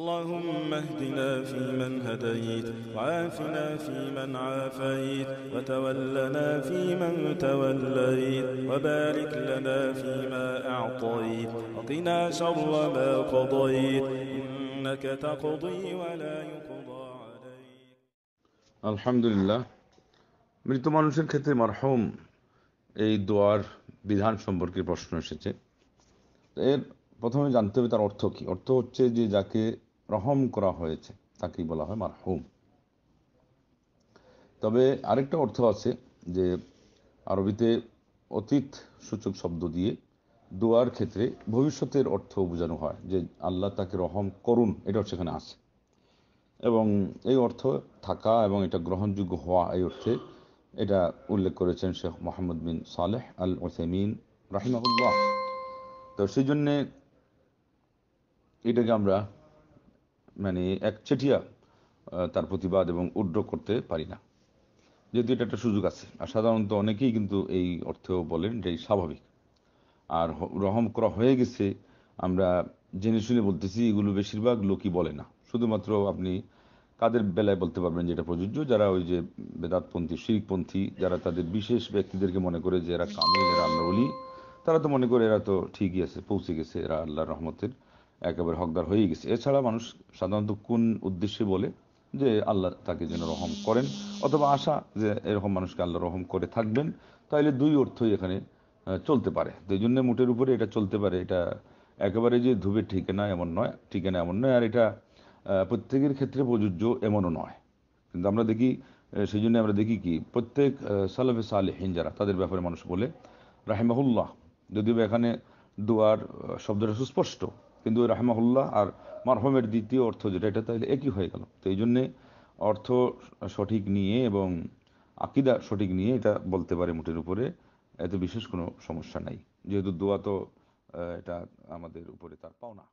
اللهم اهدنا فيمن هديت وعافنا فيمن عافيت وتولنا فيمن توليت وبارك لنا فيما أعطيت وقنا شر ما قضيت إنك تقضي ولا يقضى عليك الحمد لله মৃত মানুষের ক্ষেত্রে মারহুম এই দোয়ার বিধান সম্পর্কে প্রশ্ন এসেছে এর প্রথমে জানতে হবে তার অর্থ কী অর্থ হচ্ছে যে যাকে রহম করা হয়েছে তাকেই বলা হয় মারহুম তবে আরেকটা অর্থ আছে যে আরবিতে অতীত সূচক শব্দ দিয়ে দোয়ার ক্ষেত্রে ভবিষ্যতের অর্থ বোঝানো হয় যে আল্লাহ তাকে রহম করুন এটাও সেখানে আছে এবং এই অর্থ থাকা এবং এটা গ্রহণযোগ্য হওয়া এই অর্থে এটা উল্লেখ করেছেন শেখ মোহাম্মদ বিন সালেহ আল ওসেমিন রাহিমাহুল্লাহ তো সেই জন্যে এটাকে আমরা মানে একচেটিয়া তার প্রতিবাদ এবং উড্র করতে পারি না যেহেতু এটা একটা সুযোগ আছে আর সাধারণত অনেকেই কিন্তু এই অর্থেও বলেন এটাই স্বাভাবিক আর রহম করা হয়ে গেছে আমরা জেনে শুনে বলতেছি এগুলো বেশিরভাগ লোকই বলে না শুধুমাত্র আপনি কাদের বেলায় বলতে পারবেন যেটা প্রযোজ্য যারা ওই যে বেদাতপন্থী শিরিকপন্থী যারা তাদের বিশেষ ব্যক্তিদেরকে মনে করে যে এরা কামিল এরা আমরা বলি তারা তো মনে করে এরা তো ঠিকই আছে পৌঁছে গেছে এরা আল্লাহ রহমতের একেবারে হকদার হয়ে গেছে এছাড়া মানুষ সাধারণত কোন উদ্দেশ্যে বলে যে আল্লাহ তাকে যেন রহম করেন অথবা আশা যে এরকম মানুষকে আল্লাহ রহম করে থাকবেন তাহলে দুই অর্থই এখানে চলতে পারে তো এই জন্য মোটের উপরে এটা চলতে পারে এটা একেবারে যে ধুবে ঠিকানা এমন নয় ঠিকানা এমন নয় আর এটা প্রত্যেকের ক্ষেত্রে প্রযোজ্য এমনও নয় কিন্তু আমরা দেখি সেই জন্য আমরা দেখি কি প্রত্যেক সালফে সালে যারা তাদের ব্যাপারে মানুষ বলে রাহেমাহুল্লাহ যদিও এখানে দুয়ার শব্দটা সুস্পষ্ট কিন্তু রাহমাহুল্লাহ আর মারহমের দ্বিতীয় অর্থ যেটা এটা তাহলে একই হয়ে গেল তো এই জন্যে অর্থ সঠিক নিয়ে এবং আকিদা সঠিক নিয়ে এটা বলতে পারে মুঠের উপরে এত বিশেষ কোনো সমস্যা নাই যেহেতু দোয়া তো এটা আমাদের উপরে তার পাওনা